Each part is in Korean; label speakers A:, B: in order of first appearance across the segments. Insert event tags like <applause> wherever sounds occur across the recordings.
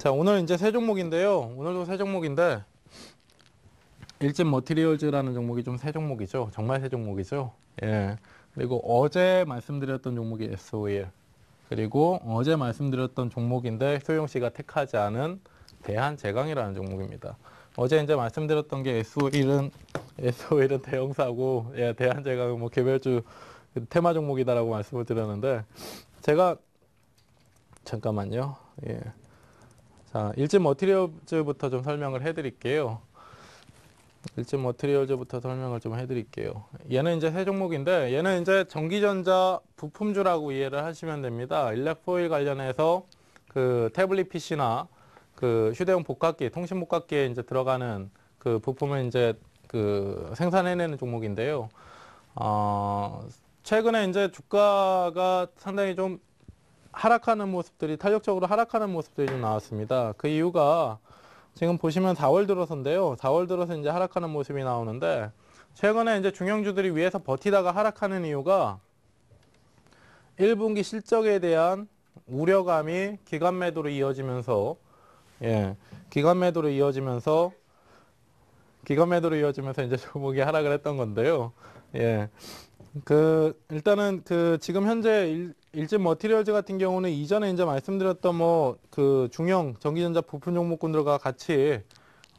A: 자 오늘 이제 세 종목인데요 오늘도 세 종목인데 일진 머티리얼즈라는 종목이 좀 세 종목이죠 정말 세 종목이죠 예 그리고 어제 말씀드렸던 종목이 SOL 그리고 어제 말씀드렸던 종목인데 소영 씨가 택하지 않은 대한제강이라는 종목입니다 어제 이제 말씀드렸던 게 SOL은 SOL은 대형사고 예, 대한제강은 뭐 개별주 테마 종목이다라고 말씀을 드렸는데 제가 잠깐만요 예. 자, 일제 머티리얼즈부터 좀 설명을 해드릴게요. 일제 머티리얼즈부터 설명을 좀 해드릴게요. 얘는 이제 세 종목인데 얘는 이제 전기전자 부품주라고 이해를 하시면 됩니다. 일렉포일 관련해서 그 태블릿 PC나 그 휴대용 복합기, 통신 복합기에 이제 들어가는 그 부품을 이제 그 생산해내는 종목인데요. 어, 최근에 이제 주가가 상당히 좀 하락하는 모습들이 탄력적으로 하락하는 모습들이 좀 나왔습니다. 그 이유가 지금 보시면 4월 들어서인데요. 4월 들어서 이제 하락하는 모습이 나오는데 최근에 이제 중형주들이 위에서 버티다가 하락하는 이유가 1분기 실적에 대한 우려감이 기간 매도로 이어지면서 예, 기간 매도로 이어지면서 기간 매도로 이어지면서 이제 조목이 하락을 했던 건데요. 예. 그 일단은 그 지금 현재 일진 머티리얼즈 같은 경우는 이전에 이제 말씀드렸던 뭐 그 중형 전기전자 부품 종목군들과 같이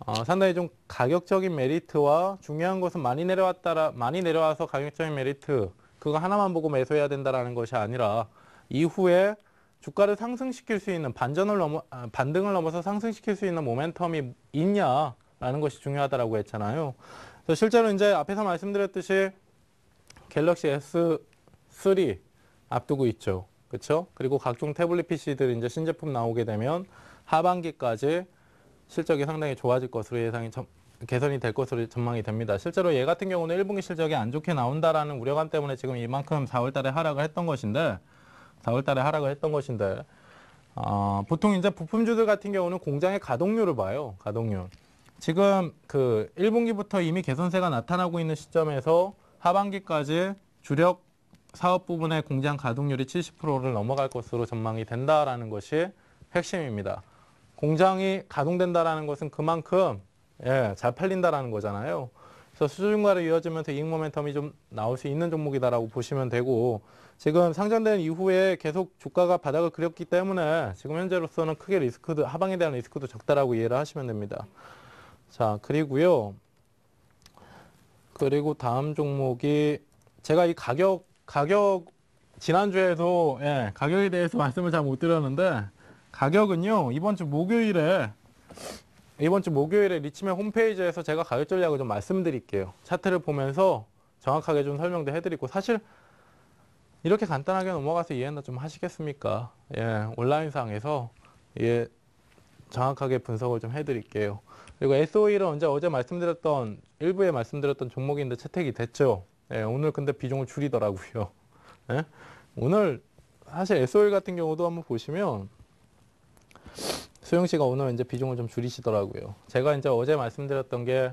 A: 어, 상당히 좀 가격적인 메리트와 중요한 것은 많이 내려왔다라 많이 내려와서 가격적인 메리트 그거 하나만 보고 매수해야 된다라는 것이 아니라 이후에 주가를 상승시킬 수 있는 반전을 넘어 아, 반등을 넘어서 상승시킬 수 있는 모멘텀이 있냐라는 것이 중요하다라고 했잖아요. 그래서 실제로 이제 앞에서 말씀드렸듯이 갤럭시 S3 앞두고 있죠. 그렇죠? 그리고 각종 태블릿 PC들 이제 신제품 나오게 되면 하반기까지 실적이 상당히 좋아질 것으로 예상이 점, 개선이 될 것으로 전망이 됩니다. 실제로 얘 같은 경우는 1분기 실적이 안 좋게 나온다라는 우려감 때문에 지금 이만큼 4월 달에 하락을 했던 것인데 4월 달에 하락을 했던 것인데 어, 보통 이제 부품주들 같은 경우는 공장의 가동률을 봐요. 가동률. 지금 그 1분기부터 이미 개선세가 나타나고 있는 시점에서 하반기까지 주력 사업 부분의 공장 가동률이 70%를 넘어갈 것으로 전망이 된다라는 것이 핵심입니다. 공장이 가동된다라는 것은 그만큼 예, 잘 팔린다라는 거잖아요. 그래서 수준과를 이어지면서 이익 모멘텀이 좀 나올 수 있는 종목이다라고 보시면 되고 지금 상장된 이후에 계속 주가가 바닥을 그렸기 때문에 지금 현재로서는 크게 리스크도 하방에 대한 리스크도 적다라고 이해를 하시면 됩니다. 자 그리고요. 그리고 다음 종목이 제가 이 가격 가격 지난주에도 예, 가격에 대해서 말씀을 잘 못 드렸는데 가격은요 이번 주 목요일에 이번 주 목요일에 리치맨 홈페이지에서 제가 가격 전략을 좀 말씀드릴게요. 차트를 보면서 정확하게 좀 설명도 해드리고 사실 이렇게 간단하게 넘어가서 이해나좀 하시겠습니까? 예, 온라인상에서 예, 정확하게 분석을 좀 해드릴게요. 그리고 SOE는 언제 어제 말씀드렸던 일부에 말씀드렸던 종목인데 채택이 됐죠. 예, 오늘 근데 비중을 줄이더라고요. <laughs> 예? 오늘 사실 SOL 같은 경우도 한번 보시면 소영 씨가 오늘 이제 비중을 좀 줄이시더라고요. 제가 이제 어제 말씀드렸던 게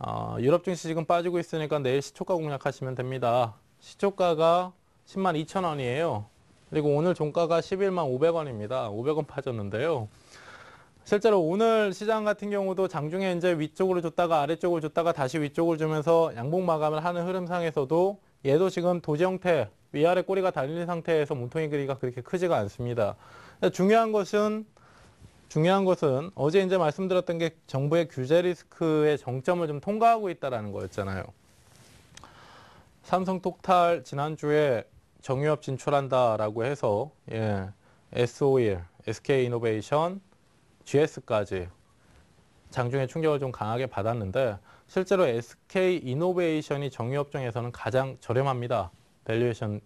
A: 어, 유럽 증시 지금 빠지고 있으니까 내일 시초가 공략하시면 됩니다. 시초가가 10만 2천 원이에요. 그리고 오늘 종가가 11만 500원입니다. 500원 빠졌는데요. 실제로 오늘 시장 같은 경우도 장중에 이제 위쪽으로 줬다가 아래쪽으로 줬다가 다시 위쪽으로 주면서 양봉 마감을 하는 흐름상에서도 얘도 지금 도지 형태 위아래 꼬리가 달린 상태에서 몸통의 길이가 그렇게 크지가 않습니다. 중요한 것은 중요한 것은 어제 이제 말씀드렸던 게 정부의 규제 리스크의 정점을 좀 통과하고 있다라는 거였잖아요. 삼성 톡탈 지난주에 정유업 진출한다라고 해서 예, SOE, SK 이노베이션, GS까지 장중에 충격을 좀 강하게 받았는데 실제로 SK 이노베이션이 정유업종에서는 가장 저렴합니다. 밸류에이션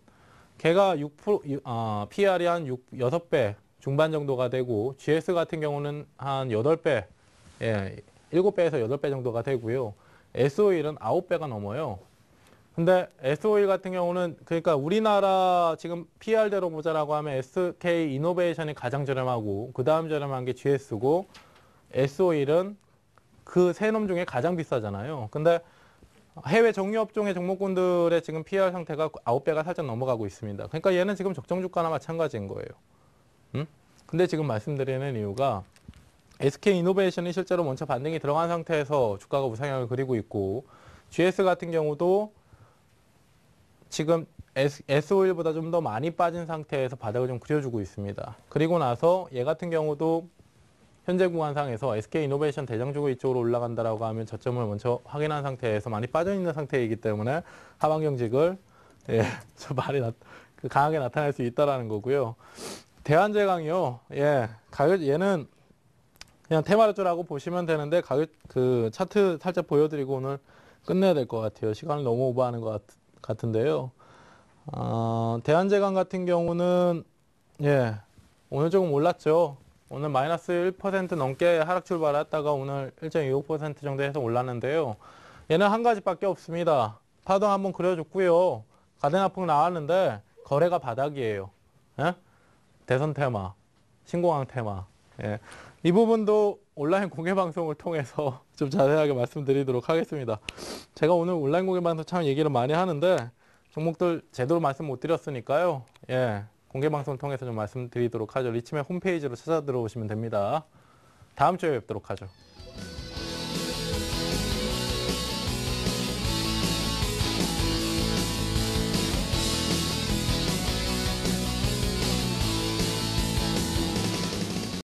A: 걔가 6% 아, PR이 한 6, 6배 중반 정도가 되고 GS 같은 경우는 한 8배 예, 7배에서 8배 정도가 되고요. SO일은 9배가 넘어요. 근데 SOE 같은 경우는 그러니까 우리나라 지금 PR대로 보자라고 하면 SK 이노베이션이 가장 저렴하고 그 다음 저렴한 게 GS고 SOE는 그세 놈 중에 가장 비싸잖아요. 근데 해외 정유업종의 종목군들의 지금 PR 상태가 9배가 살짝 넘어가고 있습니다. 그러니까 얘는 지금 적정 주가나 마찬가지인 거예요. 음? 근데 지금 말씀드리는 이유가 SK 이노베이션이 실제로 먼저 반등이 들어간 상태에서 주가가 우상향을 그리고 있고 GS 같은 경우도 지금 S5일보다 좀 더 많이 빠진 상태에서 바닥을 좀 그려주고 있습니다. 그리고 나서 얘 같은 경우도 현재 구간상에서 SK이노베이션 대장주고 이쪽으로 올라간다라 하면 저점을 먼저 확인한 상태에서 많이 빠져있는 상태이기 때문에 하반경직을 예, <laughs> 저 말이 나, 그 강하게 나타날 수있다라 거고요. 대한제강이요. 예, 가격 얘는 그냥 테마르주라고 보시면 되는데 가격 그 차트 살짝 보여드리고 오늘 끝내야 될 것 같아요. 시간을 너무 오버하는 것 같아요. 같은데요. 어, 대한제강 같은 경우는 예 오늘 조금 올랐죠. 오늘 마이너스 1% 넘게 하락 출발했다가 오늘 1.25% 정도 해서 올랐는데요. 얘는 한 가지밖에 없습니다. 파동 한번 그려줬고요. 가대나폭 나왔는데 거래가 바닥이에요. 예? 대선 테마, 신공항 테마. 예. 이 부분도 온라인 공개 방송을 통해서 <laughs> 좀 자세하게 말씀드리도록 하겠습니다. 제가 오늘 온라인 공개 방송 참 얘기를 많이 하는데 종목들 제대로 말씀 못 드렸으니까요. 예. 공개 방송을 통해서 좀 말씀드리도록 하죠. 리치맨 홈페이지로 찾아 들어오시면 됩니다. 다음 주에 뵙도록 하죠.